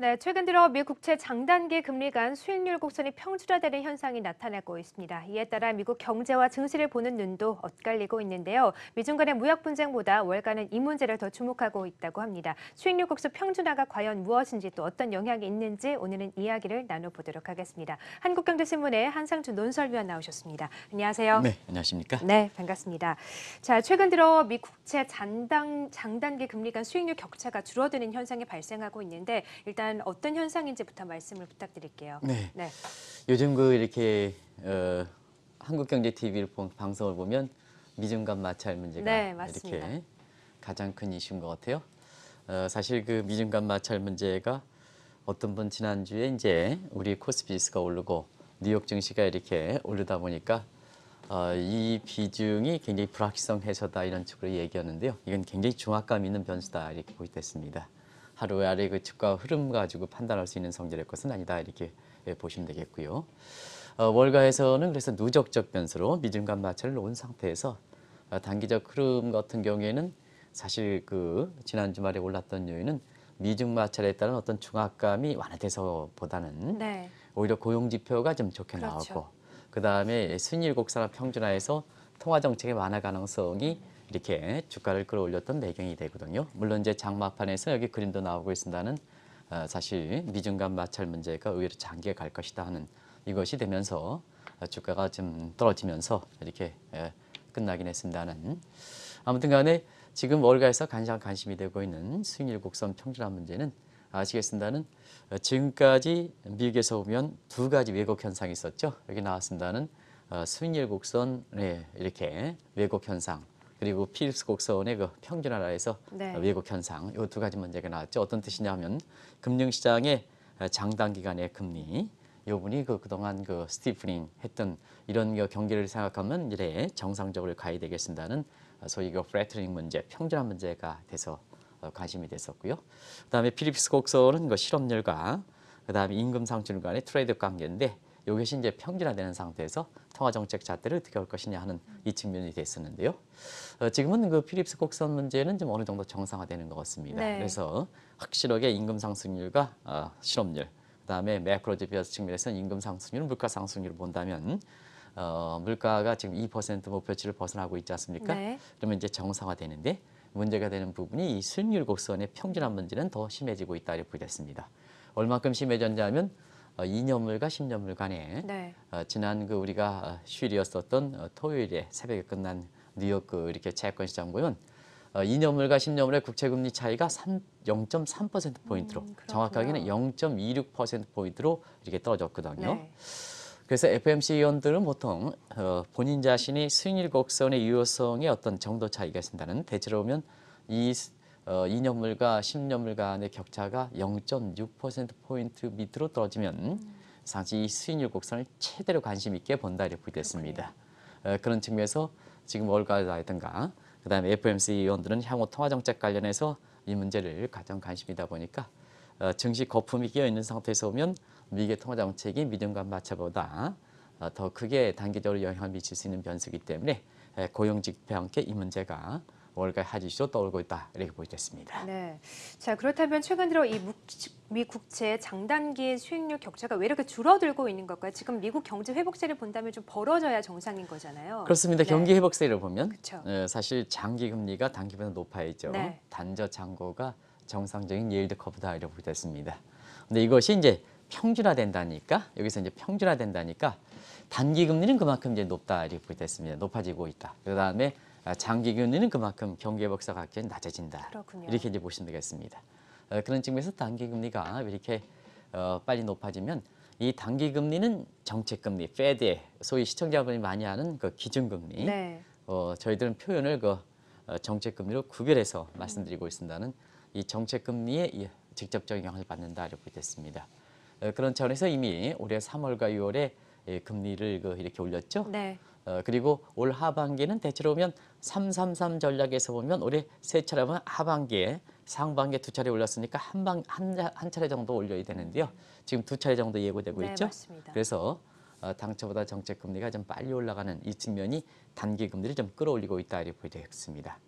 네, 최근 들어 미 국채 장단기 금리 간 수익률 곡선이 평준화되는 현상이 나타나고 있습니다. 이에 따라 미국 경제와 증시를 보는 눈도 엇갈리고 있는데요. 미중 간의 무역 분쟁보다 월가는 이 문제를 더 주목하고 있다고 합니다. 수익률 곡선 평준화가 과연 무엇인지 또 어떤 영향이 있는지 오늘은 이야기를 나눠보도록 하겠습니다. 한국경제신문의 한상준 논설위원 나오셨습니다. 안녕하세요. 네, 안녕하십니까? 네, 반갑습니다. 자, 최근 들어 미 국채 장단, 장단기 금리 간 수익률 격차가 줄어드는 현상이 발생하고 있는데 일단 관한 어떤 현상인지부터 말씀을 부탁드릴게요. 네. 네. 요즘 그 이렇게 어, 한국경제TV를 방송을 보면 미중간 마찰 문제가 네, 이렇게 가장 큰 이슈인 것 같아요. 어, 사실 그 미중간 마찰 문제가 어떤 분 지난주에 이제 우리 코스피지수가 오르고 뉴욕 증시가 이렇게 오르다 보니까 어, 이 비중이 굉장히 불확실성 해서다 이런 식으로 얘기하는데요. 이건 굉장히 중압감 있는 변수다 이렇게 보이됐습니다. 하루의 아래 그집과 흐름 가지고 판단할 수 있는 성질의 것은 아니다 이렇게 예, 보시면 되겠고요. 어, 월가에서는 그래서 누적적 변수로 미중간 마찰을 놓은 상태에서 어, 단기적 흐름 같은 경우에는 사실 그 지난 주말에 올랐던 요인은 미중 마찰에 따른 어떤 중압감이 완화돼서 보다는 네. 오히려 고용 지표가 좀 좋게 그렇죠. 나왔고그 다음에 순일곡산업 평준화에서 통화 정책의 완화 가능성이 이렇게 주가를 끌어올렸던 배경이 되거든요. 물론 이제 장마판에서 여기 그림도 나오고 있습니다는 어, 사실 미중간 마찰 문제가 의외로 장기에 갈 것이다 하는 이것이 되면서 어, 주가가 좀 떨어지면서 이렇게 예, 끝나긴 했습니다는 아무튼 간에 지금 월가에서 간장 관심이 되고 있는 승일 곡선 평준화 문제는 아시겠습니다는 어, 지금까지 미국에서 보면 두 가지 왜곡 현상이 있었죠. 여기 나왔습니다는 수인일 곡선 네, 이렇게 왜곡 현상 그리고 필립스 곡선의 그 평균화라에서 네. 왜곡 어, 현상 이 두 가지 문제가 나왔죠. 어떤 뜻이냐 하면 금융시장의 어, 장단 기간의 금리 이부분이그 그동안 그 스티프닝 했던 이런 그 경기를 생각하면 이래 정상적으로 가야 되겠습니다는 어, 소위 그 프레트닝 문제, 평준화 문제가 돼서 관심이 됐었고요. 그다음에 필립스 곡선은 그 실업률과 그다음에 임금 상승 률 간의 트레이드 관계인데 이것이 이제 평준화되는 상태에서 통화정책 잣대를 어떻게 할 것이냐 하는 이 측면이 됐었는데요. 어, 지금은 그 필립스 곡선 문제는 좀 어느 정도 정상화되는 것 같습니다. 네. 그래서 확실하게 임금 상승률과 어, 실업률, 그다음에 매크로 지표에서 측면에서는 임금 상승률, 물가 상승률을 본다면 어, 물가가 지금 2% 목표치를 벗어나고 있지 않습니까? 네. 그러면 이제 정상화되는데 문제가 되는 부분이 이 수익률 곡선의 평준화 문제는 더 심해지고 있다 이렇게 보게 됐습니다. 얼마큼 심해졌냐면 어, 이년물과 10년물 간에 네. 어, 지난 그 우리가 어, 휴일이었었던 어, 토요일에 새벽에 끝난 뉴욕 그 이렇게 채권 시장 보면 어, 2년물과 10년물의 국채금리 차이가 3, 0.3%포인트로 음, 정확하게는 0.26%포인트로 이렇게 떨어졌거든요. 네. 그래서 FMC 의원들은 보통 어, 본인 자신이 승익률 곡선의 유효성의 어떤 정도 차이가 있다는 대체로 보면 이 어, 2년물과 10년물 간의 격차가 0.6%포인트 밑으로 떨어지면 음. 상시 수익률 곡선을 최대로 관심 있게 본다 이렇게 보겠습니다 어, 그런 측면에서 지금 월가라든가 그다음에 FMC 의원들은 향후 통화 정책 관련해서 이 문제를 가장 관심이다 보니까 어, 증시 거품이 끼어 있는 상태에서 오면 미국의 통화 정책이 미등간 마차보다 어, 더 크게 단기적으로 영향을 미칠 수 있는 변수이기 때문에 고용직표와 함께 이 문제가 월가 하지시로 떠올고 있다 이렇게 보이겠습니다. 네, 자 그렇다면 최근 들어 이미 국채 장단기 수익률 격차가 왜 이렇게 줄어들고 있는 걸까요? 지금 미국 경제 회복세를 본다면 좀 벌어져야 정상인 거잖아요. 그렇습니다. 네. 경기 회복세를 보면 네, 사실 장기 금리가 단기보다 높아 있죠. 네. 단저 장고가 정상적인 예일드 커브다 이렇게 보겠습니다. 근데 이것이 이제 평준화된다니까 여기서 이제 평준화된다니까 단기 금리는 그만큼 이제 높다 이렇게 보겠습니다. 높아지고 있다. 그 다음에 아, 장기금리는 그만큼 경기의 복사가 낮아진다. 그렇군요. 이렇게 이제 보시면 되겠습니다. 어, 그런 측면에서 단기금리가 이렇게 어, 빨리 높아지면 이 단기금리는 정책금리, 페드의 소위 시청자분이 많이 아는 그 기준금리 네. 어, 저희들은 표현을 그 어, 정책금리로 구별해서 말씀드리고 있습니다는 이 정책금리의 직접적인 영향을 받는다 이렇게 됐습니다. 그런 차원에서 이미 올해 3월과 6월에 금리를 그 이렇게 올렸죠. 네. 어, 그리고 올 하반기는 대체로 보면 333 전략에서 보면 올해 세 차례 보면 하반기에 상반기에 두 차례 올랐으니까 한, 방, 한, 한 차례 정도 올려야 되는데요. 지금 두 차례 정도 예고되고 네, 있죠. 맞습니다. 그래서 어, 당초보다 정책금리가 좀 빨리 올라가는 이 측면이 단기금리를 좀 끌어올리고 있다 이렇게 보여졌습니다.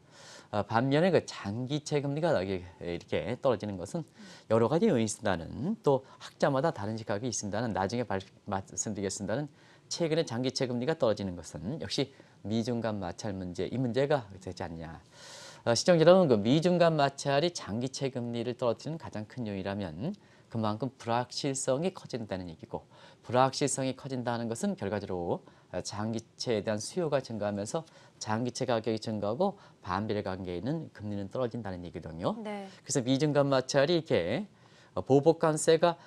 어, 반면에 그 장기채 금리가 이렇게 떨어지는 것은 여러 가지 의미 이 있다는 또 학자마다 다른 시각이 있습니다는 나중에 발, 말씀드리겠습니다는 최근에 장기채 금리가 떨어지는 것은 역시 미중간 마찰 문제, 이 문제가 되지 않냐. 어, 시청자 여러분, 그 미중간 마찰이 장기채 금리를 떨어뜨리는 가장 큰 요인이라면 그만큼 불확실성이 커진다는 얘기고 불확실성이 커진다는 것은 결과적으로 어, 장기채에 대한 수요가 증가하면서 장기채 가격이 증가하고 반비례 관계에 있는 금리는 떨어진다는 얘기거든요. 네. 그래서 미중간 마찰이 이렇게 어, 보복관세가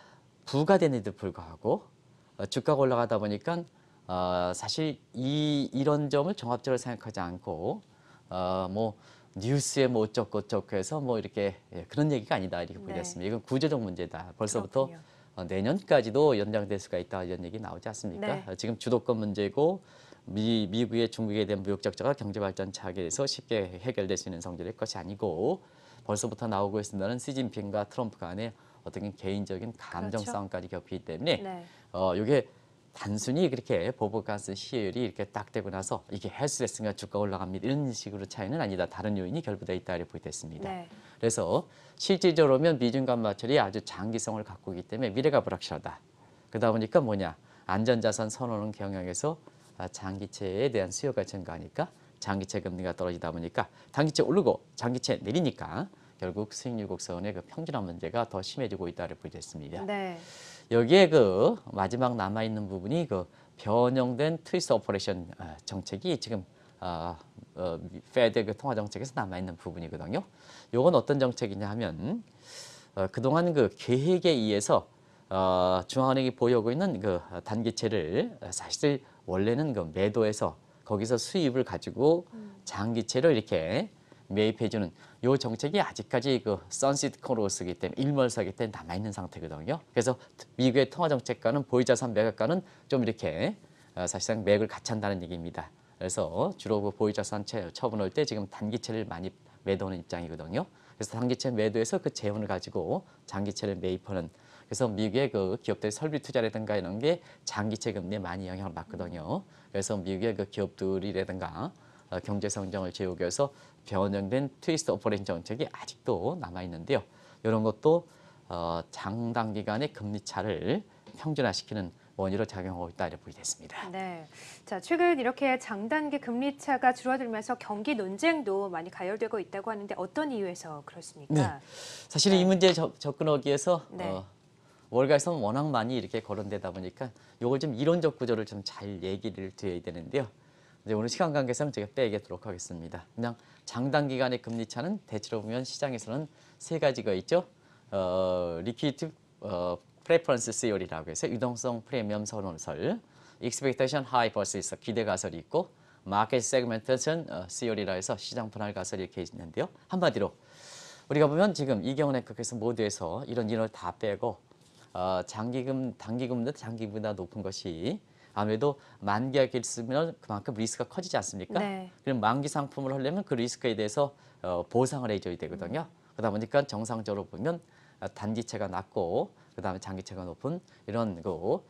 부과되는데도 불구하고 어, 주가가 올라가다 보니까 어, 사실 이 이런 점을 종합적으로 생각하지 않고 어, 뭐 뉴스에 뭐 어쩌고저쩌고 해서 뭐 이렇게 예, 그런 얘기가 아니다 이렇게 네. 보겠습니다. 이건 구조적 문제다. 벌써부터 어, 내년까지도 연장될 수가 있다 이런 얘기 나오지 않습니까? 네. 어, 지금 주도권 문제고 미, 미국의 중국에 대한 무역적자가 경제발전 차악에서 쉽게 해결될 수 있는 성질의 것이 아니고 벌써부터 나오고 있습니다는 시진핑과 트럼프 간의 어떻게 개인적인 감정 그 싸움까지 겹치기 때문에 네. 어 이게 단순히 그렇게 보복가스 시열이 이렇게 딱 되고 나서 이게 헬스했으니까 주가 올라갑니다. 이런 식으로 차이는 아니다. 다른 요인이 결부되어 있다 이렇게 보이됐습니다. 네. 그래서 실질적으로면 미중간 마찰이 아주 장기성을 갖고 있기 때문에 미래가 불확실하다. 그러다 보니까 뭐냐. 안전자산 선호는 경향에서 아, 장기채에 대한 수요가 증가하니까 장기채 금리가 떨어지다 보니까 장기채 오르고 장기채 내리니까 결국 수익률곡선의 그 평준화 문제가 더 심해지고 있다를 보여줬습니다. 네. 여기에 그 마지막 남아 있는 부분이 그 변형된 트위스 오퍼레이션 아, 정책이 지금 아, 어, 어, 그 통화 정책에서 남아 있는 부분이거든요. 요건 어떤 정책이냐 하면 어, 그동안 그 계획에 의해서 어, 중앙은행이 보유하고 있는 그 단기채를 사실 원래는 그 매도해서 거기서 수입을 가지고 음. 장기채를 이렇게 매입해주는 요 정책이 아직까지 그 선시드 코로스기 때문에 일몰서기 때문에 남아 있는 상태거든요. 그래서 미국의 통화 정책과는 보유자산 매각과는 좀 이렇게 어, 사실상 맥을 같이 한다는 얘기입니다. 그래서 주로 그 보유자산 처분할 때 지금 단기채를 많이 매도하는 입장이거든요. 그래서 단기채 매도해서 그 재원을 가지고 장기채를 매입하는 그래서 미국의 그 기업들의 설비 투자라든가 이런 게 장기채 금리에 많이 영향을 받거든요. 그래서 미국의 그 기업들이라든가 어, 경제 성장을 제우겨서 변형된 트위스트 오퍼레이션 정책이 아직도 남아 있는데요. 이런 것도 어, 장단 기간의 금리 차를 평준화시키는 원인으로 작용하고 있다 이렇게 보게 됐습니다. 네, 자 최근 이렇게 장단기 금리 차가 줄어들면서 경기 논쟁도 많이 가열되고 있다고 하는데 어떤 이유에서 그렇습니까? 네. 사실 네. 이 문제 저, 접근하기 위해서 네. 어, 월가에서는 워낙 많이 이렇게 거론되다 보니까 이걸 좀 이론적 구조를 좀 잘 얘기를 드려야 되는데요. 이제 오늘 시간 관계상 제가 빼겠도록 하겠습니다. 그냥 장단 기간의 금리 차는 대체로 보면 시장에서는 세 가지가 있죠. 어, 리퀴드 어, 프레퍼런스 시올이라고 해서 유동성 프리미엄 선언설, 익스펙테이션 하이 버스에서 기대 가설이 있고 마켓 세그멘테이션 어, 시라 해서 시장 분할 가설이 이렇게 있는데요. 한마디로 우리가 보면 지금 이경은 앵커께서 모두에서 이런 인원을 다 빼고 어, 장기금, 단기금보다 장기금보다 높은 것이 아무래도 만기약을 쓰면 그만큼 리스크가 커지지 않습니까? 네. 그럼 만기 상품을 하려면 그 리스크에 대해서 어, 보상을 해줘야 되거든요. 음. 그러다 보니까 정상적으로 보면 어, 단기채가 낮고 그다음에 장기채가 높은 이런 그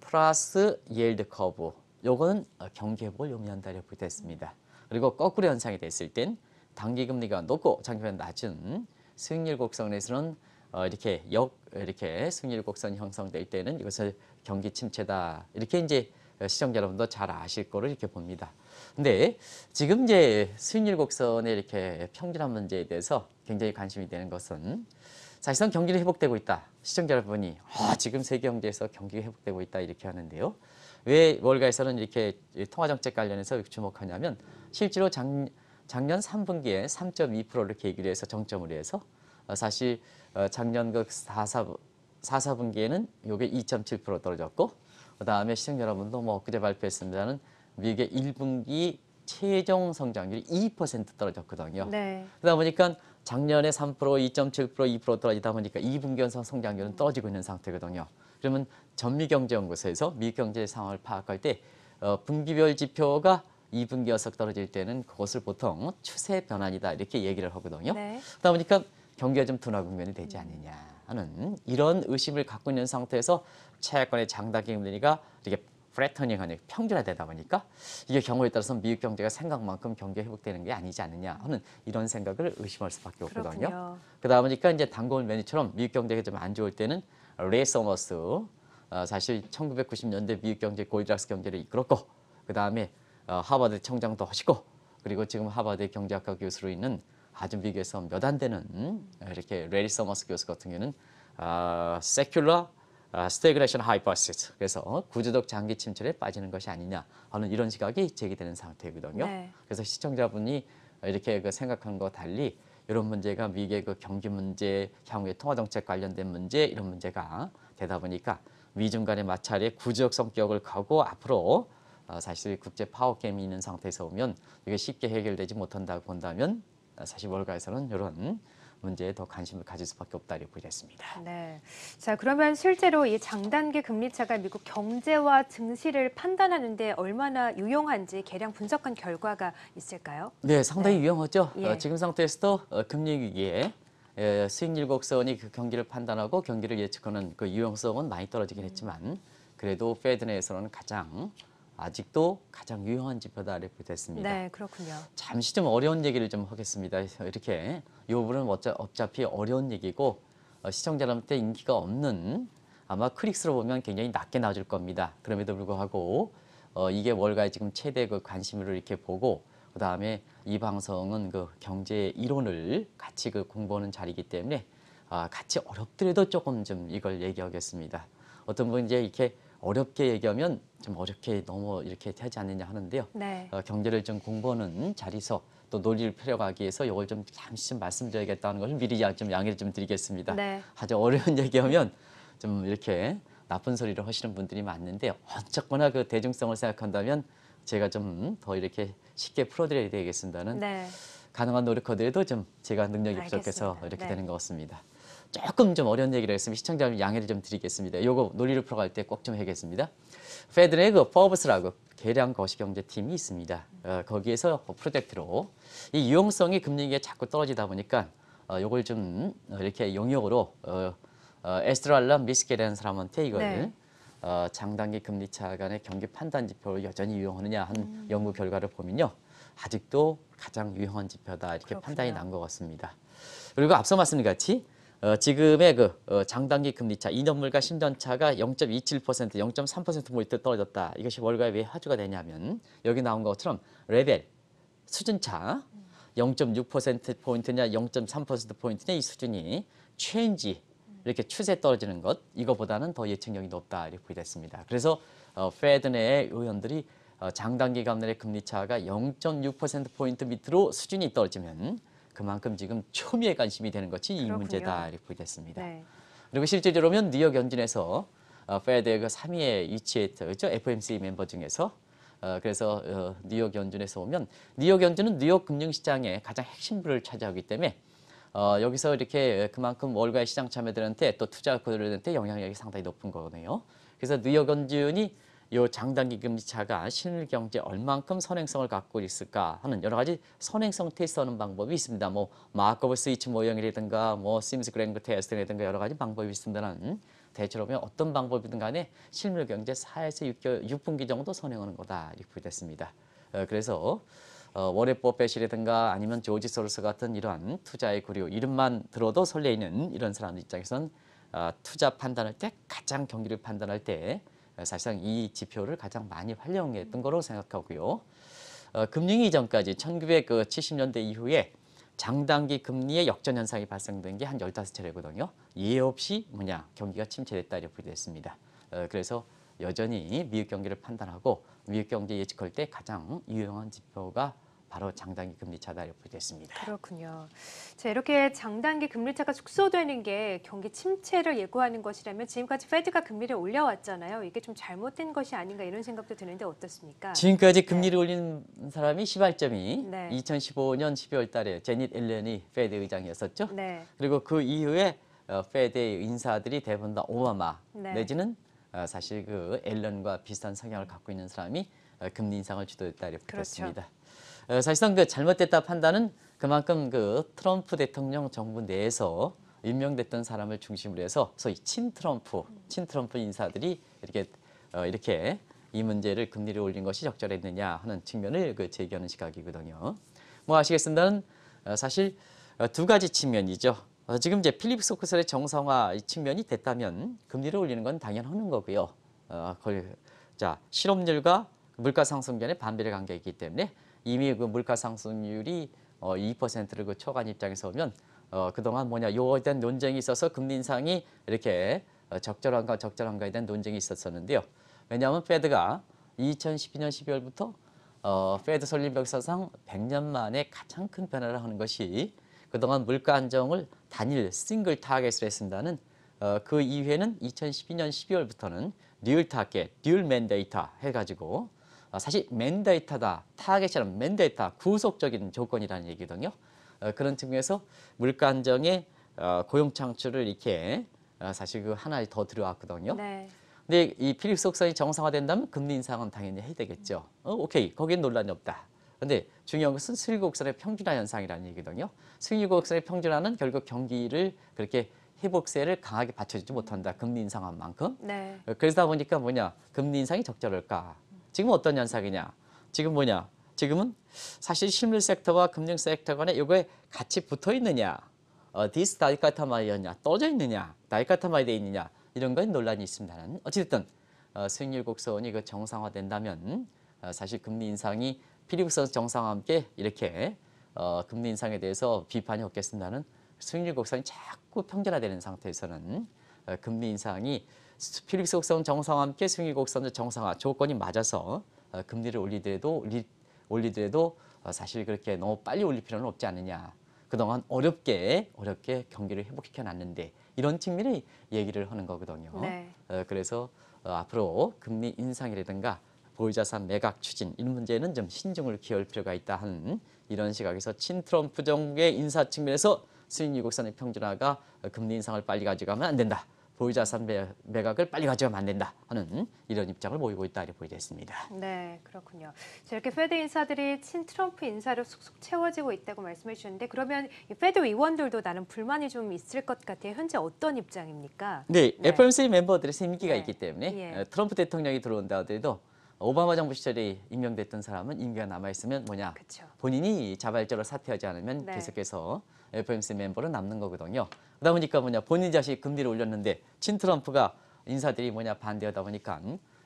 플러스 예일드 커브 요거는 경기 회복을 의미한다 이렇게 됐습니다. 그리고 거꾸로 현상이 됐을 땐 단기 금리가 높고 장기금리 낮은 승률 곡선에서는 어, 이렇게 역 이렇게 승률 곡선이 형성될 때는 이것을 경기 침체다 이렇게 이제 시청자 여러분도 잘 아실 거를 이렇게 봅니다. 근데 지금 이제 수인일곡선의 이렇게 평준화 문제에 대해서 굉장히 관심이 되는 것은 사실상 경기를 회복되고 있다. 시청자 여러분이 아, 지금 세계 경제에서 경기가 회복되고 있다 이렇게 하는데요. 왜 월가에서는 이렇게 통화정책 관련해서 주목하냐면 실제로 작, 작년 3분기에 3.2%를 계기로 해서 정점을 해서 어, 사실 어, 작년 그 4, 4, 4, 4분기에는 이게 2.7% 떨어졌고 그다음에 시청 자 여러분도 뭐 그제 발표했습니다는 미국의 1분기 최종 성장률이 2% 떨어졌거든요. 네. 그러다 보니까 작년에 3%, 2.7%, 2% 떨어지다 보니까 2분기 연속 성장률은 떨어지고 있는 상태거든요. 그러면 전미경제연구소에서 미국 경제 상황을 파악할 때 어, 분기별 지표가 2분기 연속 떨어질 때는 그것을 보통 추세 변환이다 이렇게 얘기를 하거든요. 네. 그러다 보니까 경기가 좀 둔화 국면이 되지 않느냐. 하는 이런 의심을 갖고 있는 상태에서 채권의 장단기 금리가 이렇게 프레터닝하니 평준화되다 보니까 이게 경우에 따라서 미국 경제가 생각만큼 경기 회복되는 게 아니지 않느냐 하는 이런 생각을 의심할 수밖에 없거든요. 그러다 보니까 이제 단골 매니처럼 미국 경제가 좀 안 좋을 때는 레이서머스 어, 사실 1990년대 미국 경제 골드락스 경제를 이끌었고 그 다음에 어, 하버드 청장도 하시고 그리고 지금 하버드 경제학과 교수로 있는 아주 비교에서몇 안 되는 음, 이렇게 레리 서머스 교수 같은 경우는 아, s e c u 스테그레이션 하이퍼시스 그래서 구조적 장기 침체에 빠지는 것이 아니냐 하는 이런 시각이 제기되는 상태거든요. 네. 그래서 시청자분이 이렇게 그 생각한 거 달리 이런 문제가 미국의 그 경기 문제, 향후의 통화 정책 관련된 문제 이런 문제가 되다 보니까 미중 간의 마찰의 구조적 성격을 가고 앞으로 어, 사실 국제 파워 게임이 있는 상태에서 오면 이게 쉽게 해결되지 못한다고 본다면 사실 월가에서는 이런 문제에 더 관심을 가질 수밖에 없다 이렇게 보겠습니다. 네. 자 그러면 실제로 이 장단기 금리차가 미국 경제와 증시를 판단하는 데 얼마나 유용한지 계량 분석한 결과가 있을까요? 네, 상당히 네. 유용하죠. 어, 예. 어, 지금 상태에서도 어, 금리 위기에 예, 수익률 곡선이 그 경기를 판단하고 경기를 예측하는 그 유용성은 많이 떨어지긴 했지만 그래도 페드 내에서는 가장 아직도 가장 유효한 지표다 이렇게 됐습니다. 네, 그렇군요. 잠시 좀 어려운 얘기를 좀 하겠습니다. 이렇게 이 부분은 어차피 어려운 얘기고 어, 시청자들한테 인기가 없는 아마 크릭스로 보면 굉장히 낮게 나줄 겁니다. 그럼에도 불구하고 어, 이게 월가의 지금 최대 그 관심으로 이렇게 보고 그 다음에 이 방송은 그 경제 이론을 같이 그 공부하는 자리이기 때문에 아, 같이 어렵더라도 조금 좀 이걸 얘기하겠습니다. 어떤 분 이제 이렇게 어렵게 얘기하면 좀 어렵게 너무 이렇게 하지 않느냐 하는데요. 네. 어, 경제를 좀 공부하는 자리서 또 논리를 펴려가기 위해서 이걸 좀 잠시 말씀드려야겠다는 것을 미리 좀 양해를 좀 드리겠습니다. 네. 아주 어려운 얘기하면 좀 이렇게 나쁜 소리를 하시는 분들이 많은데 요 어쨌거나 그 대중성을 생각한다면 제가 좀 더 이렇게 쉽게 풀어드려야 되겠습니다는 네. 가능한 노력하더도좀 제가 능력이 부족해서 이렇게 네. 되는 것 같습니다. 조금 좀 어려운 얘기를 했으면 시청자분 양해를 좀 드리겠습니다. 요거 논리를 풀어갈 때 꼭 좀 해겠습니다. 페드레그 포브스라고 계량 거시경제팀이 있습니다. 어, 거기에서 그 프로젝트로 이 유용성이 금리기에 자꾸 떨어지다 보니까 어, 요걸 좀 어, 이렇게 용역으로 어, 어, 에스트랄라 미스케라는 사람한테 이걸 네. 어, 장단기 금리 차 간의 경기 판단 지표를 여전히 유용하느냐 한 음. 연구 결과를 보면요. 아직도 가장 유용한 지표다 이렇게 그렇구나. 판단이 난 것 같습니다. 그리고 앞서 말씀드린 같이 어, 지금의 그 어, 장단기 금리차, 2년물과 10년차가 0.27%, 0.3%포인트 떨어졌다. 이것이 월가에 왜화주가 되냐면 여기 나온 것처럼 레벨, 수준차 0.6%포인트냐 0.3%포인트냐 이 수준이 체인지 이렇게 추세 떨어지는 것 이거보다는 더 예측력이 높다 이렇게 보이됐습니다. 그래서 어, 페드 내의 의원들이 어, 장단기 감내의 금리 차가 0.6%포인트 밑으로 수준이 떨어지면 그만큼 지금 초미의 관심이 되는 것이 이 그렇군요. 문제다 이렇게 보겠습니다. 네. 그리고 실제로 보면 뉴욕 연준에서 어, 페드그 3위에 위치했죠. FOMC 그렇죠? 멤버 중에서 어, 그래서 어, 뉴욕 연준에서 오면 뉴욕 연준은 뉴욕 금융시장의 가장 핵심부를 차지하기 때문에 어, 여기서 이렇게 그만큼 월가의 시장 참여들한테 또 투자자들한테 영향력이 상당히 높은 거네요. 그래서 뉴욕 연준이 요 장단기 금리차가 실물경제 얼만큼 선행성을 갖고 있을까 하는 여러 가지 선행성 테스트하는 방법이 있습니다. 뭐 마커브 스위치 모형이라든가 뭐 심스 뭐 그랜드 테스트라든가 여러 가지 방법이 있습니다만 대체로 보면 어떤 방법이든 간에 실물경제 4에서 6개월, 6분기 정도 선행하는 거다 이렇게 됐습니다. 어, 그래서 어, 워레버펫이라든가 아니면 조지 소로스 같은 이러한 투자의 구류 이름만 들어도 설레이는 이런 사람들 입장에선 어, 투자 판단할 때 가장 경기를 판단할 때 어, 사실상 이 지표를 가장 많이 활용했던 거로 생각하고요. 어, 금융위 전까지 1970년대 이후에 장단기 금리의 역전 현상이 발생된 게 한열다 차례거든요. 이해 없이 뭐냐 경기가 침체됐다 이렇게 됐습니다. 어, 그래서 여전히 미국 경기를 판단하고 미국 경제 예측할 때 가장 유용한 지표가 바로 장단기 금리 차다 옆에 됐습니다. 그렇군요. 자, 이렇게 장단기 금리 차가 축소되는 게 경기 침체를 예고하는 것이라면 지금까지 페드가 금리를 올려왔잖아요. 이게 좀 잘못된 것이 아닌가 이런 생각도 드는데 어떻습니까? 지금까지 금리를 네. 올린 사람이 시발점이 네. 2015년 12월 달에 제닛 앨런이 페드 의장이었었죠. 네. 그리고 그 이후에 어, 페드의 인사들이 대부분 다 오바마 네. 내지는 어, 사실 그 앨런과 비슷한 성향을 갖고 있는 사람이 어, 금리 인상을 주도했다 이렇게 그렇죠. 됐습니다. 어, 사실상 그 잘못됐다 판단은 그만큼 그 트럼프 대통령 정부 내에서 임명됐던 사람을 중심으로 해서 소위 친 트럼프, 친 트럼프 인사들이 이렇게 어, 이렇게 이 문제를 금리를 올린 것이 적절했느냐 하는 측면을 그 제기하는 시각이거든요. 뭐 아시겠습니다는 어, 사실 어, 두 가지 측면이죠. 어, 지금 이제 필립 소크셀의 정상화 이 측면이 됐다면 금리를 올리는 건 당연한 거고요. 어, 거의, 아, 자 실업률과 물가 상승 전의 반비례 관계이기 때문에 이미 그 물가 상승률이 어 2%를 그초간 입장에서 보면 어 그동안 뭐냐 요거에 대한 논쟁이 있어서 금리 인상이 이렇게 어, 적절한가 적절한가에 대한 논쟁이 있었었는데요. 왜냐하면 페드가 2012년 12월부터 어 페드 설립 역사상 100년 만에 가장 큰 변화를 하는 것이 그동안 물가 안정을 단일 싱글 타겟으로 했습니다는 어, 그 이후에는 2012년 12월부터는 리얼 타겟, 듀얼 맨데이터 해가지고 아, 사실 맨데이터다, 타겟처럼 맨데이터, 구속적인 조건이라는 얘기거든요. 어, 그런 측면에서 물가 안정에 어, 고용 창출을 이렇게 어, 사실 그 하나 더 들어왔거든요. 네. 근데 이 필립 속성이 정상화된다면 금리 인상은 당연히 해야 되겠죠. 어, 오케이, 거기엔 논란이 없다. 근데 중요한 것은 수익 곡선의 평준화 현상이라는 얘기거든요. 수익 곡선의 평준화는 결국 경기를 그렇게 회복세를 강하게 받쳐주지 못한다. 금리 인상한 만큼. 네. 그러다 보니까 뭐냐, 금리 인상이 적절할까. 지금 어떤 현상이냐? 지금 뭐냐? 지금은 사실 실물 섹터와 금융 섹터 간에 이거에 같이 붙어 있느냐? 어, 디스 다이카타마이였냐? 떠져 있느냐? 다이카타마이 돼 있느냐? 이런 건 논란이 있습니다어찌든 어, 수익률 곡선이 그 정상화된다면 어, 사실 금리 인상이 피리선 정상화 함께 이렇게 어, 금리 인상에 대해서 비판이 없겠습니다는 수익률 곡선이 자꾸 평준화되는 상태에서는 어, 금리 인상이 필릭스 곡선 정상화 함께 승리 이 곡선 정상화 조건이 맞아서 어, 금리를 올리더라도 올리더라도 어, 사실 그렇게 너무 빨리 올릴 필요는 없지 않느냐. 그동안 어렵게 어렵게 경기를 회복시켜 놨는데 이런 측면이 얘기를 하는 거거든요. 네. 어, 그래서 앞으로 금리 인상이라든가 보유자산 매각 추진 이런 문제는 좀 신중을 기울 필요가 있다 하는 이런 시각에서 친 트럼프 정부의 인사 측면에서 스윙 유곡선의 평준화가 금리 인상을 빨리 가져가면 안 된다. 보유자산 매각을 빨리 가져가면 안 된다 하는 이런 입장을 보이고 있다 이렇게 보여졌습니다. 네, 그렇군요. 이렇게 페드 인사들이 친 트럼프 인사로 쑥쑥 채워지고 있다고 말씀해 주셨는데 그러면 이 페드 의원들도 나는 불만이 좀 있을 것 같아요. 현재 어떤 입장입니까? 네, 네. FOMC 멤버들의 인기가 네. 있기 때문에 예. 어, 트럼프 대통령이 들어온다 하더라도 오바마 정부 시절에 임명됐던 사람은 임기가 남아있으면 뭐냐 그쵸. 본인이 자발적으로 사퇴하지 않으면 네. 계속해서 FOMC 멤버로 남는 거거든요. 그러다 보니까 뭐냐 본인 자식 금리를 올렸는데 친 트럼프가 인사들이 뭐냐 반대하다 보니까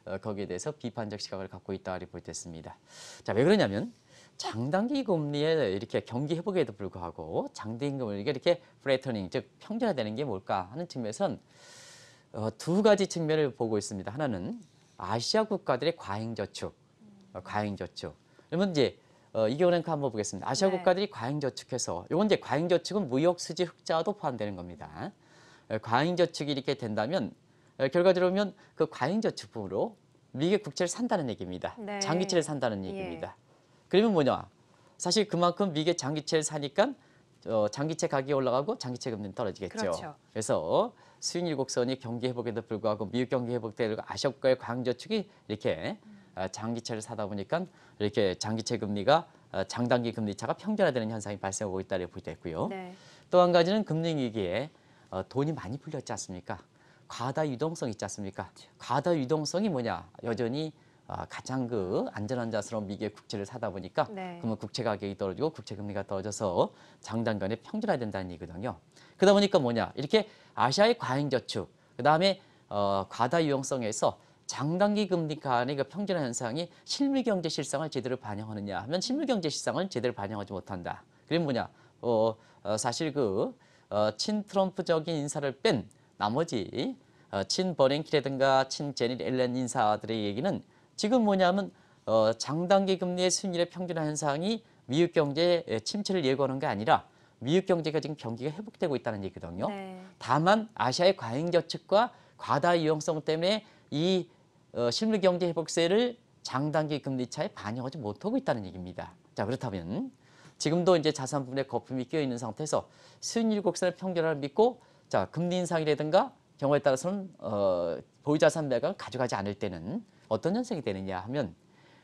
어, 거기에 대해서 비판적 시각을 갖고 있다 리포트했습니다. 자 왜 그러냐면 장단기 금리에 이렇게 경기 회복에도 불구하고 장대임금을 이렇게 프레터닝 즉 평준화되는 게 뭘까 하는 측면에선 어, 두 가지 측면을 보고 있습니다. 하나는 아시아 국가들의 과잉 저축, 어, 과잉 저축. 그러면 이제 어, 2개월 랭 한번 보겠습니다. 아시아 네. 국가들이 과잉저축해서 이건 이제 과잉저축은 무역수지 흑자도 포함되는 겁니다. 어, 과잉저축이 이렇게 된다면 어, 결과적으로 면그 과잉저축분으로 미국의 국채를 산다는 얘기입니다. 네. 장기채를 산다는 얘기입니다. 예. 그러면 뭐냐? 사실 그만큼 미국의 장기채를 사니까 어, 장기채 가격이 올라가고 장기채 금리는 떨어지겠죠. 그렇죠. 그래서 수익 일곡선이 경기 회복에도 불구하고 미국 경기 회복때 아시아 국가의 과잉저축이 이렇게 음. 어, 장기채를 사다 보니까 이렇게 장기채 금리가 어, 장단기 금리 차가 평준화되는 현상이 발생하고 있다고 보게 됐고요. 네. 또한 가지는 금리 위기에 어, 돈이 많이 풀렸지 않습니까? 과다 유동성 있지 않습니까? 과다 유동성이 뭐냐? 여전히 가장 그 안전한 자스러운 미국의 국채를 사다 보니까 네. 그러면 국채 가격이 떨어지고 국채 금리가 떨어져서 장단간에 평준화된다는 얘기거든요. 그러다 보니까 뭐냐? 이렇게 아시아의 과잉 저축, 그다음에 어, 과다 유용성에서 장단기 금리 간의 그 평준화 현상이 실물경제 실상을 제대로 반영하느냐 하면 실물경제 실상을 제대로 반영하지 못한다. 그게 뭐냐? 어, 어 사실 그 어, 친트럼프적인 인사를 뺀 나머지 어, 친 버냉키라든가 친 제니 앨렌 인사들의 얘기는 지금 뭐냐면 어, 장단기 금리의 순위률의 평준화 현상이 미국 경제 침체를 예고하는 게 아니라 미국 경제가 지금 경기가 회복되고 있다는 얘기거든요. 네. 다만 아시아의 과잉 저축과 과다 유용성 때문에 이 어, 실물경제 회복세를 장단기 금리 차에 반영하지 못하고 있다는 얘기입니다. 자 그렇다면 지금도 이제 자산 분에 거품이 끼어 있는 상태에서 수익률 곡선의 평균을 믿고 자 금리 인상이라든가 경우에 따라서는 어, 보유자산 매각을 가져가지 않을 때는 어떤 현상이 되느냐 하면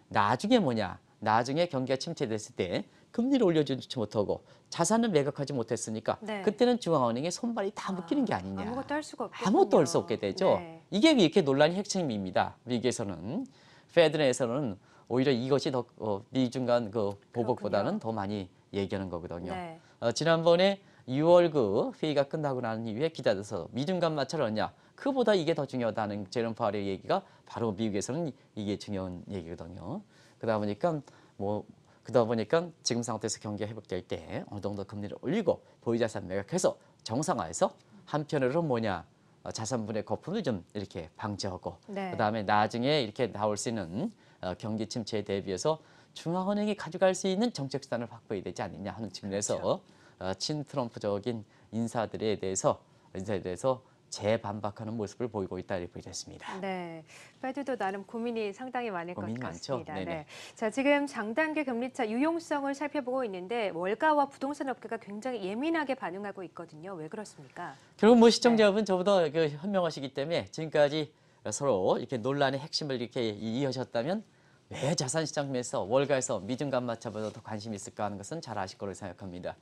나중에 뭐냐 나중에 경기가 침체됐을 때 금리를 올려주지 못하고 자산을 매각하지 못했으니까 네. 그때는 중앙은행의 손발이 다 묶이는 게 아, 아니냐. 아무것도 할 수가 없겠 아무것도 할 수 없게 되죠. 네. 이게 왜 이렇게 논란이 핵심입니다. 미국에서는. 페드 에서는 오히려 이것이 더 어, 미중 간그 보복보다는 더 많이 얘기하는 거거든요. 네. 어, 지난번에 6월 그 회의가 끝나고 난 이후에 기다려서 미중 간 마찰을 얻냐 그보다 이게 더 중요하다는 제롬 파월의 얘기가 바로 미국에서는 이게 중요한 얘기거든요. 그러다 보니까 뭐 그러다 보니까 지금 상태에서 경기가 회복될 때 어느 정도 금리를 올리고 보유자산 매각해서 정상화해서 한편으로는 뭐냐 어, 자산분의 거품을 좀 이렇게 방지하고 네. 그다음에 나중에 이렇게 나올 수 있는 어, 경기 침체에 대비해서 중앙은행이 가져갈 수 있는 정책 수단을 확보해야 되지 않느냐 하는 측면에서 그렇죠. 어, 친트럼프적인 인사들에 대해서 인사에 대해서 재반박하는 모습을 보이고 있다 이렇게 보여졌습니다. 네, 페드도 나름 고민이 상당히 많을 고민이 것 같습니다. 네. 네네. 네. 자, 지금 장단기 금리차 유용성을 살펴보고 있는데 월가와 부동산 업계가 굉장히 예민하게 반응하고 있거든요. 왜 그렇습니까? 결국 뭐 시청자분 네. 저보다 그 현명하시기 때문에 지금까지 서로 이렇게 논란의 핵심을 이렇게 이해셨다면왜 자산시장에서 월가에서 미증감 마차보다 더 관심이 있을까 하는 것은 잘 아실 거로 생각합니다.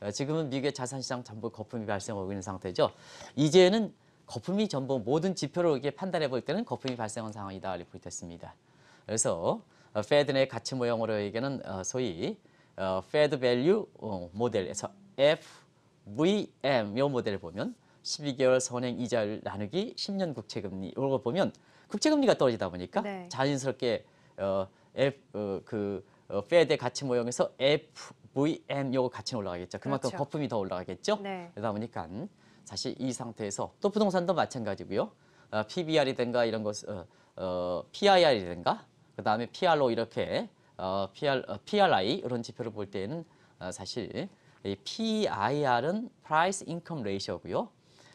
어, 지금은 미국의 자산시장 전부 거품이 발생하고 있는 상태죠. 이제는 거품이 전부 모든 지표로 이게 판단해 볼 때는 거품이 발생한 상황이다 리포트했습니다. 그래서 어, 페드 내 가치 모형으로 얘기하는 어, 소위 페드 밸류 모델에서 FVM 이 모델을 보면 12개월 선행 이자율 나누기 10년 국채금리 이걸 보면 국채금리가 떨어지다 보니까 네. 자연스럽게 어, F, 어, 그 어, 페드 가치 모형에서 F VM 요거 같이 올라가겠죠. 그만큼 그렇죠. 거품이 더 올라가겠죠. 네. 그러다 보니까 사실 이 상태에서 또 부동산도 마찬가지고요. 어, PBR이든가 이런 것, 어, 어, PIR이든가 그 다음에 PR로 이렇게 어, PR, 어, PRI 이런 지표를 볼때는 어, 사실 이 PIR은 Price Income Ratio고요.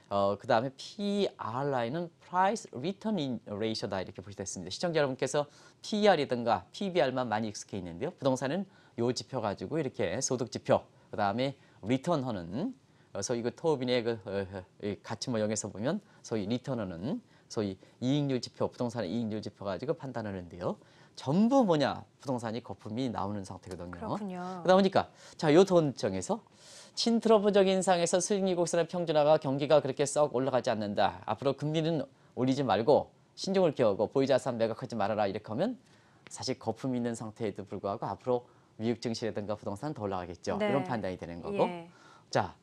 어, 그 다음에 PRI는 Price Return Ratio다 이렇게 보시겠습니다. 시청자 여러분께서 PR이든가 PBR만 많이 익숙해 있는데요. 부동산은 요 지표 가지고 이렇게 소득 지표 그다음에 리턴허는 어, 소위 그 이거 토업인의 그 같이 어, 어, 모형에서 보면 소위 리턴허는 소위 이익률 지표 부동산의 이익률 지표 가지고 판단하는데요. 전부 뭐냐 부동산이 거품이 나오는 상태거든요. 그렇군요. 그러다 보니까 자요 돈정에서 친트러블적인 상에서 수익미국산의 평준화가 경기가 그렇게 썩 올라가지 않는다. 앞으로 금리는 올리지 말고 신중을 기하고 보유자산 매각하지 말아라 이렇게 하면 사실 거품 이 있는 상태에도 불구하고 앞으로 미국 증시라든가 부동산 더 올라가겠죠. 네. 이런 판단이 되는 거고. 예. 자,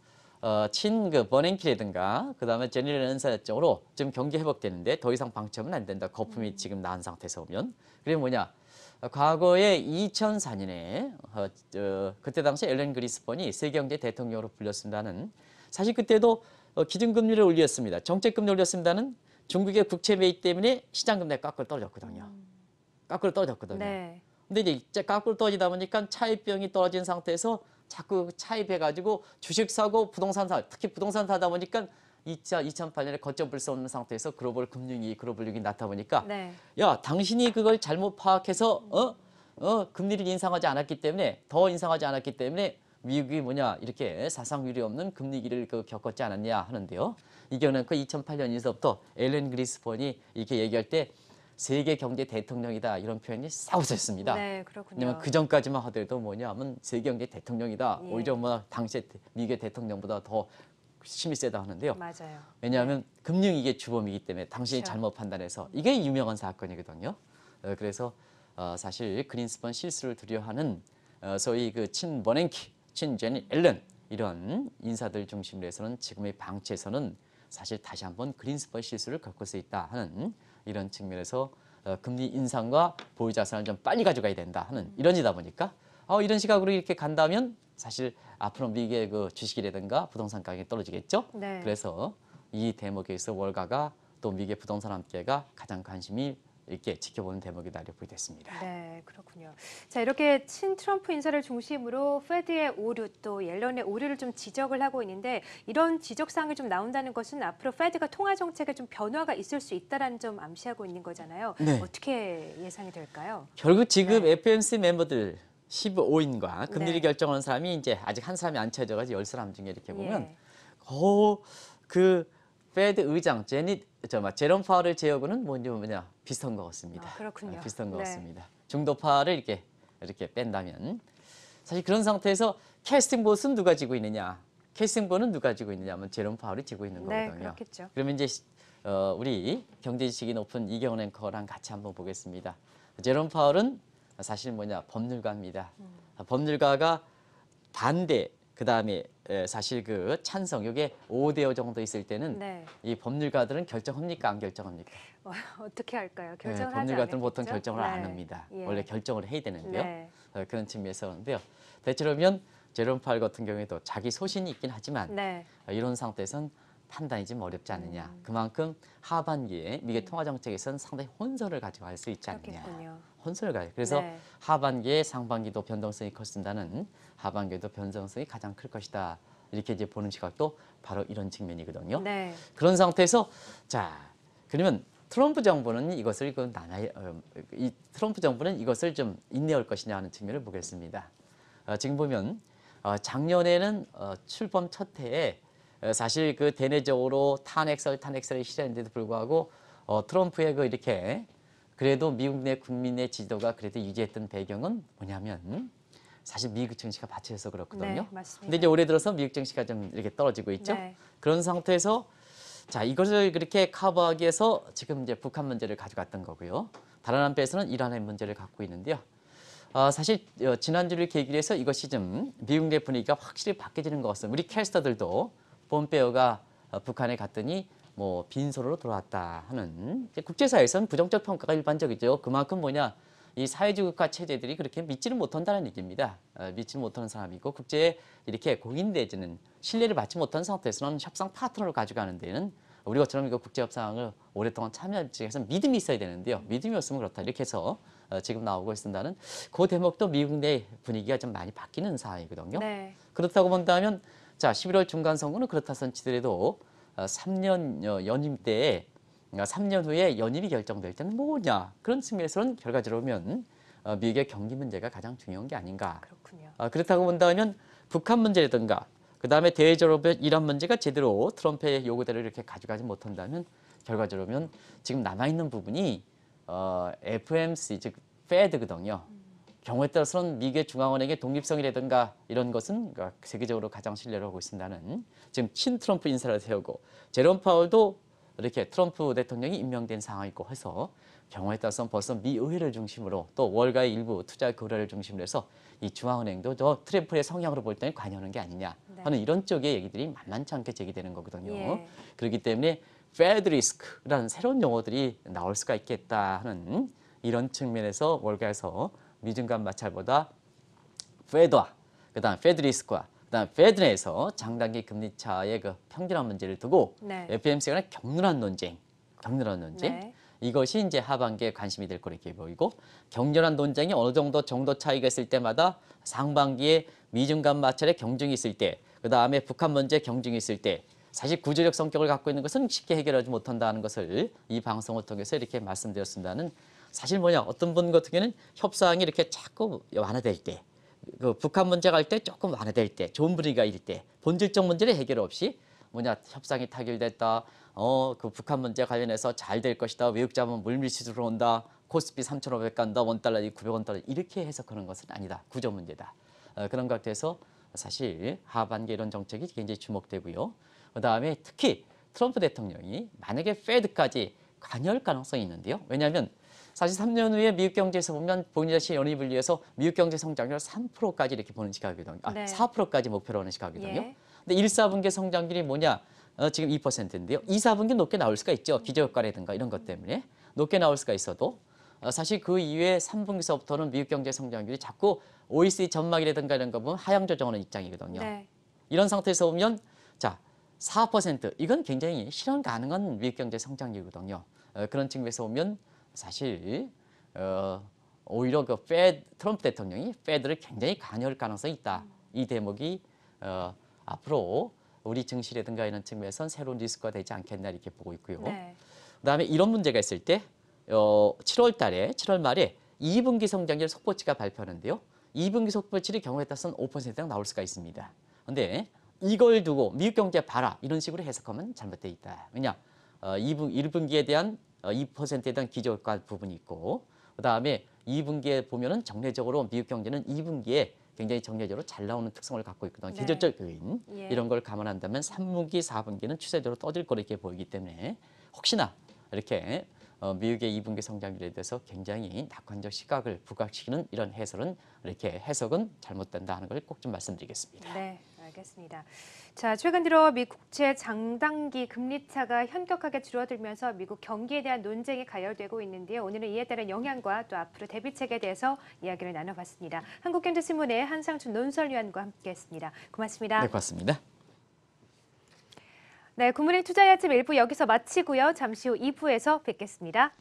어, 친그 버냉키라든가 그다음에 제니럴 은사 쪽으로 지금 경기 회복되는데 더 이상 방치은안 된다. 거품이 음. 지금 난 상태에서 오면. 그게 뭐냐. 어, 과거에 2004년에 어, 어, 그때 당시 엘렌 그리스번이 세계경제 대통령으로 불렸습니다는 사실 그때도 어, 기준금리를 올렸습니다. 정책금리 올렸습니다는 중국의 국채 매입 때문에 시장 금리가 깎을 떨어졌거든요. 깎을 음. 떨어졌거든요. 네. 근데 이제 까꿀 떨어지다 보니까 차입병이 떨어진 상태에서 자꾸 차입해가지고 주식 사고 부동산 사, 특히 부동산 사다 보니까 2차, 2008년에 거점볼 수 없는 상태에서 글로벌 금융이 글로벌 위기 나타 보니까 네. 야 당신이 그걸 잘못 파악해서 어? 어 금리를 인상하지 않았기 때문에 더 인상하지 않았기 때문에 미국이 뭐냐 이렇게 사상 위례 없는 금리기를 그 겪었지 않았냐 하는데요. 이거는 그 2008년에서부터 엘렌 그리스폰이 이렇게 얘기할 때 세계 경제 대통령이다 이런 표현이 싸우셨습니다. 네, 그렇군요. 왜냐면 그 전까지만 하더라도 뭐냐면 세계 경제 대통령이다. 예. 오히려 뭐 당시 미국의 대통령보다 더 힘이 세다 하는데요. 맞아요. 왜냐하면 네. 금융 이게 주범이기 때문에 당신이 그렇죠. 잘못 판단해서 이게 유명한 사건이거든요. 어, 그래서 어, 사실 그린스펀 실수를 두려워하는 어, 소위 그친 버냉키, 친 제니 앨런 이런 인사들 중심으로 해서는 지금의 방치에서는 사실 다시 한번 그린스펀 실수를 겪을 수 있다 하는 이런 측면에서 어, 금리 인상과 보유자 산을 좀 빨리 가져가야 된다 하는 음. 이런이다 보니까 어, 이런 시각으로 이렇게 간다면 사실 앞으로 미국의 그 주식이라든가 부동산 가격이 떨어지겠죠. 네. 그래서 이 대목에서 월가가 또 미국의 부동산 업계가 가장 관심이 이렇게 지켜보는 대목이다 이렇게 겠습니다 네, 그렇군요. 자 이렇게 친 트럼프 인사를 중심으로 페드의 오류 또 옐런의 오류를 좀 지적을 하고 있는데 이런 지적 사항이 좀 나온다는 것은 앞으로 페드가 통화 정책에 좀 변화가 있을 수 있다라는 점 암시하고 있는 거잖아요. 네. 어떻게 예상이 될까요? 결국 지금 네. FMC 멤버들 15인과 금리를 네. 결정하 사람이 이제 아직 한 사람이 안 채워져가지고 10사람 중에 이렇게 예. 보면 예. 어, 그 페드 의장 제닛 저마 제롬 파월 제어군은 뭐냐 뭐, 뭐냐 비슷한 것 같습니다. 아, 그렇군요. 네, 비슷한 것 네. 같습니다. 중도파를 이렇게 이렇게 뺀다면 사실 그런 상태에서 캐스팅 보스는 누가 지고 있느냐? 캐스팅 보는 누가 지고 있느냐면 뭐 제롬 파월이 지고 있는 네, 거거든요. 그렇겠죠. 그러면 이제 어, 우리 경제 지식이 높은 이경원 앵커랑 같이 한번 보겠습니다. 제롬 파월은 사실 뭐냐 법률가입니다. 음. 법률가가 반대 그 다음에 사실 그 찬성, 이게 5대5 정도 있을 때는 네. 이 법률가들은 결정합니까? 안 결정합니까? 어, 떻게 할까요? 네, 결정을 네, 법률가들은 보통 결정을 네. 안 합니다. 예. 원래 결정을 해야 되는데요. 네. 어, 그런 측면에서 그런데요. 대체로 면 제롬팔 같은 경우에도 자기 소신이 있긴 하지만 네. 어, 이런 상태에서는 판단이 좀 어렵지 않느냐. 음. 그만큼 하반기에 미국 음. 통화정책에서는 상당히 혼선을 가져갈수 있지 않느냐. 그렇겠군요. 혼술가예요. 그래서 네. 하반기에 상반기도 변동성이 커진다는 하반기에도 변동성이 가장 클 것이다. 이렇게 이제 보는 시각도 바로 이런 측면이거든요. 네. 그런 상태에서 자 그러면 트럼프 정부는 이것을 그건 나나이 어, 트럼프 정부는 이것을 좀 인내할 것이냐 하는 측면을 보겠습니다. 어, 지금 보면 어, 작년에는 어, 출범 첫 해에 어, 사실 그 대내적으로 탄핵설 탄핵설이 실현인데도 불구하고 어, 트럼프의 그 이렇게 그래도 미국 내 국민의 지도가 그래도 유지했던 배경은 뭐냐면 사실 미국 정치가 받쳐서 그렇거든요. 네, 맞습니다. 근데 이제 올해 들어서 미국 정치가 좀 이렇게 떨어지고 있죠. 네. 그런 상태에서 자 이것을 그렇게 커버하기 위해서 지금 이제 북한 문제를 가져갔던 거고요. 다른 한편에서는 이란의 문제를 갖고 있는데요. 어, 사실 어, 지난주를 계기로 해서 이것이 좀 미국 내 분위기가 확실히 바뀌어지는 것 같습니다. 우리 캐스터들도 본배우가 어, 북한에 갔더니 뭐 빈소로 돌아왔다 하는 국제사회에서는 부정적 평가가 일반적이죠. 그만큼 뭐냐 이 사회주국가 체제들이 그렇게 믿지를 못한다는 얘기입니다. 어, 믿지를 못하는 사람이고 국제에 이렇게 공인되지는 신뢰를 받지 못한 상태에서는 협상 파트너를 가져가는 데는 우리 것처럼 이거 국제협상을 오랫동안 참여할기에해서 믿음이 있어야 되는데요. 믿음이 없으면 그렇다 이렇게 해서 어, 지금 나오고 있습니다는 그 대목도 미국 내 분위기가 좀 많이 바뀌는 사황이거든요 네. 그렇다고 본다면 자 11월 중간 선거는 그렇다 선치더라도 3년 어, 어, 연임 때에 3년 그러니까 후에 연임이 결정될 때는 뭐냐 그런 측면에서는 결과적으로 보면 어, 미국의 경기 문제가 가장 중요한 게 아닌가 그렇군요. 아, 그렇다고 본다면 북한 문제라든가 그다음에 대외적으로 이런 문제가 제대로 트럼프의 요구대로 이렇게 가져가지 못한다면 결과적으로 보면 지금 남아있는 부분이 어, FMC 즉패드거든요 음. 경우에 따라서는 미국의 중앙은행의 독립성이라든가 이런 것은 그러니까 세계적으로 가장 신뢰를 하고 있습니다는 지금 친 트럼프 인사를 세우고 제롬 파월도 이렇게 트럼프 대통령이 임명된 상황이고 해서 경우에 따라서는 벌써 미 의회를 중심으로 또 월가의 일부 투자 거래를 중심으로 해서 이 중앙은행도 저 트램프의 성향으로 볼 때는 관여하는 게 아니냐 네. 하는 네. 이런 쪽의 얘기들이 만만치 않게 제기되는 거거든요. 예. 그렇기 때문에 페드 리스크라는 새로운 용어들이 나올 수가 있겠다 하는 이런 측면에서 월가에서 미증감 마찰보다 페드와 그다음 페드리스크와 그다음 페드에서 장단기 금리 차의 그 평균화 문제를 두고 네. FMC 간의 격렬한 논쟁, 격렬한 논쟁 네. 이것이 이제 하반기에 관심이 될거라 이렇게 보이고 격렬한 논쟁이 어느 정도 정도 차이가 있을 때마다 상반기에 미중간 마찰의 경중이 있을 때 그다음에 북한 문제 경중이 있을 때 사실 구조적 성격을 갖고 있는 것은 쉽게 해결하지 못한다는 것을 이 방송을 통해서 이렇게 말씀드렸습니다는 사실 뭐냐 어떤 분 같은 경우는 협상이 이렇게 자꾸 완화될 때, 그 북한 문제갈 때 조금 완화될 때, 좋은 분위기가 일 때, 본질적 문제를 해결 없이 뭐냐 협상이 타결됐다, 어 그 북한 문제 관련해서 잘 될 것이다, 외국 자본 물밀수 들어온다, 코스피 3,500 간다, 원 달러 900원 달러 이렇게 해석하는 것은 아니다, 구조 문제다. 어, 그런 것 같아서 사실 하반기 이런 정책이 굉장히 주목되고요. 그다음에 특히 트럼프 대통령이 만약에 페드까지 관여할 가능성이 있는데요. 왜냐하면 사실 3년 후에 미국 경제에서 보면 본인 자신의 연입을 위해서 미국 경제 성장률 3%까지 이렇게 보는 시각이거든요. 아, 네. 4%까지 목표로 하는 시각이거든요. 예. 근데 1, 4분기 성장률이 뭐냐? 어, 지금 2%인데요. 2, 4분기 높게 나올 수가 있죠. 기저효과라든가 이런 것 때문에. 높게 나올 수가 있어도 어, 사실 그 이후에 3분기서부터는 미국 경제 성장률이 자꾸 OECD 전망이라든가 이런 거 보면 하향 조정하는 입장이거든요. 네. 이런 상태에서 보면 자4% 이건 굉장히 실현 가능한 미국 경제 성장률이거든요. 어, 그런 측면에서 보면 사실 어, 오히려 그 페드, 트럼프 대통령이 페드를 굉장히 관여할 가능성이 있다. 이 대목이 어, 앞으로 우리 증시라든가 이런 측면에선 새로운 리스크가 되지 않겠나 이렇게 보고 있고요. 네. 그다음에 이런 문제가 있을 때 어, 7월 달에 7월 말에 2분기 성장률 속보치가 발표하는데요. 2분기 속보치를 경우에 따라서는 5%당 나올 수가 있습니다. 근데 이걸 두고 미국 경제 봐라 이런 식으로 해석하면 잘못돼 있다. 왜냐? 어, 2분, 1분기에 대한 2%에 어, 대한 기저효과 부분이 있고 그다음에 2분기에 보면은 정례적으로 미국 경제는 2분기에 굉장히 정례적으로 잘 나오는 특성을 갖고 있거든요. 네. 계절적 요인 예. 이런 걸 감안한다면 3분기, 4분기는 추세적으로 떠질 거로 이렇게 보이기 때문에 혹시나 이렇게 어, 미국의 2분기 성장률에 대해서 굉장히 낙관적 시각을 부각시키는 이런 해설은 이렇게 해석은 잘못된다 하는 걸 꼭 좀 말씀드리겠습니다. 네. 알겠습니다. 자, 최근 들어 미 국채 장단기 금리차가 현격하게 줄어들면서 미국 경기에 대한 논쟁이 가열되고 있는데요. 오늘은 이에 따른 영향과 또 앞으로 대비책에 대해서 이야기를 나눠봤습니다. 한국경제신문의 한상춘 논설위원과 함께했습니다. 고맙습니다. 네, 고맙습니다. 네, 구문의 투자야 집 1부 여기서 마치고요. 잠시 후 2부에서 뵙겠습니다.